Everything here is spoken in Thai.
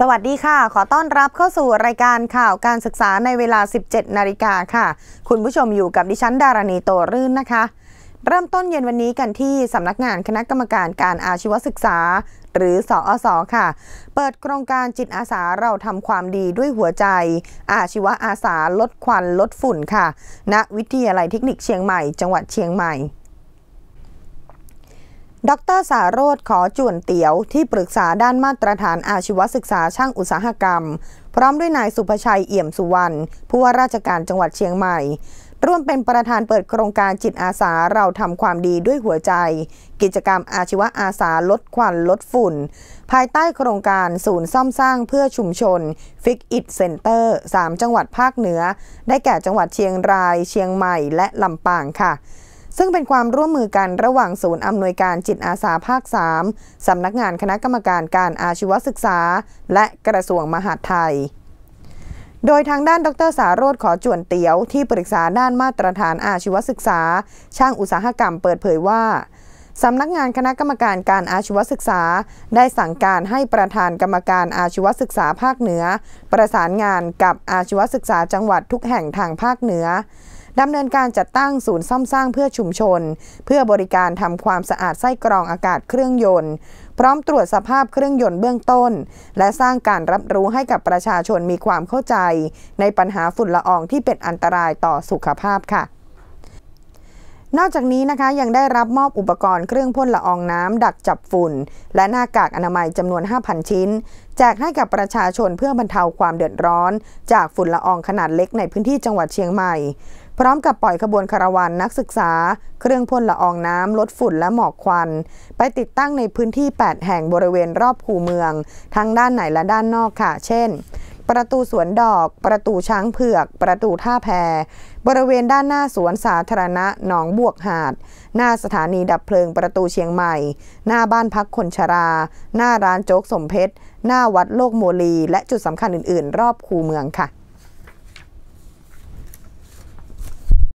สวัสดีค่ะ ขอต้อนรับเข้าสู่รายการข่าวการศึกษาในเวลา 17 นาฬิกาค่ะ คุณผู้ชมอยู่กับดิฉันดารณีโตรื่นนะคะ เริ่มต้นเย็นวันนี้กันที่สำนักงานคณะกรรมการการอาชีวศึกษา หรือสอสอค่ะ เปิดโครงการจิตอาสาเราทำความดีด้วยหัวใจ อาชีวอาสาลดควันลดฝุ่นค่ะ ณ วิทยาลัยเทคนิคเชียงใหม่ จังหวัดเชียงใหม่ดรสาโรธขอจวนเตียวที่ปรึกษาด้านมาตรฐานอาชีวศึกษาช่างอุตสาหกรรม พร้อมด้วยนายสุภชัยเอี่ยมสุวรรณผู้ว่าราชการจังหวัดเชียงใหม่ ร่วมเป็นประธานเปิดโครงการจิตอาสาเราทำความดีด้วยหัวใจ กิจกรรมอาชีวอาสาลดควันลดฝุ่น ภายใต้โครงการศูนย์ซ่อมสร้างเพื่อชุมชนฟิกอิดเซ็นเตอร์3จังหวัดภาคเหนือ ได้แก่จังหวัดเชียงราย เชียงใหม่และลำปางค่ะซึ่งเป็นความร่วมมือกันระหว่างศูนย์อำนวยการจิตอาสาภาค3สำนักงานคณะกรรมการการอาชีวศึกษา และกระทรวงมหาดไทย โดยทางด้านดรสาโรธขอจวนเตียวที่ปรึกษาด้านมาตรฐานอาชีวศึกษา ช่างอุตสาหกรรมเปิดเผยว่าสำนักงานคณะกรรมการการอาชีวศึกษา ได้สั่งการให้ประธานกรรมการอาชีวศึกษาภาคเหนือ ประสานงานกับอาชีวศึกษาจังหวัดทุกแห่งทางภาคเหนือดำเนินการจัดตั้งศูนย์ซ่อมสร้างเพื่อชุมชน เพื่อบริการทำความสะอาดไส้กรองอากาศเครื่องยนต์ พร้อมตรวจสภาพเครื่องยนต์เบื้องต้น และสร้างการรับรู้ให้กับประชาชนมีความเข้าใจ ในปัญหาฝุ่นละอองที่เป็นอันตรายต่อสุขภาพค่ะ นอกจากนี้นะคะยังได้รับมอบอุปกรณ์เครื่องพ่นละอองน้ำดักจับฝุ่น และหน้ากากอนามัยจำนวน 5,000 ชิ้น แจกให้กับประชาชนเพื่อบรรเทาความเดือดร้อน จากฝุ่นละอองขนาดเล็กในพื้นที่จังหวัดเชียงใหม่พร้อมกับปล่อยขบวนคาราวานนักศึกษา เครื่องพ่นละอองน้ำลดฝุ่นและหมอกควัน ไปติดตั้งในพื้นที่ 8 แห่งบริเวณรอบคูเมืองทั้งด้านในและด้านนอกค่ะ เช่น ประตูสวนดอก ประตูช้างเผือก ประตูท่าแพบริเวณด้านหน้าสวนสาธารณะหนองบวกหาด หน้าสถานีดับเพลิงประตูเชียงใหม่ หน้าบ้านพักคนชรา หน้าร้านโจ๊กสมเพชรหน้าวัดโลกโมลี และจุดสำคัญอื่น ๆ รอบคูเมืองค่ะ